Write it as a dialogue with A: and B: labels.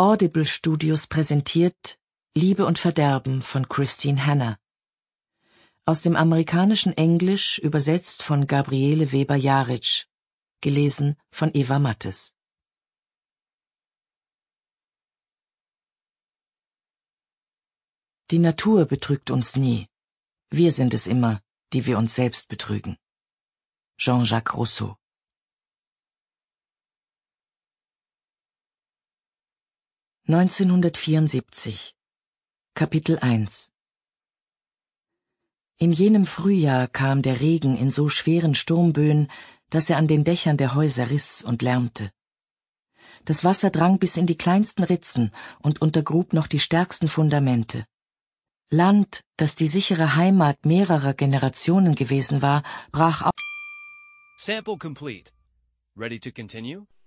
A: Audible Studios präsentiert Liebe und Verderben von Christine Hanna. Aus dem amerikanischen Englisch übersetzt von Gabriele weber jaritsch Gelesen von Eva Mattes. Die Natur betrügt uns nie. Wir sind es immer, die wir uns selbst betrügen. Jean-Jacques Rousseau 1974 Kapitel 1 In jenem Frühjahr kam der Regen in so schweren Sturmböen, dass er an den Dächern der Häuser riss und lärmte. Das Wasser drang bis in die kleinsten Ritzen und untergrub noch die stärksten Fundamente. Land, das die sichere Heimat mehrerer Generationen gewesen war, brach auf.
B: Sample complete. Ready to continue?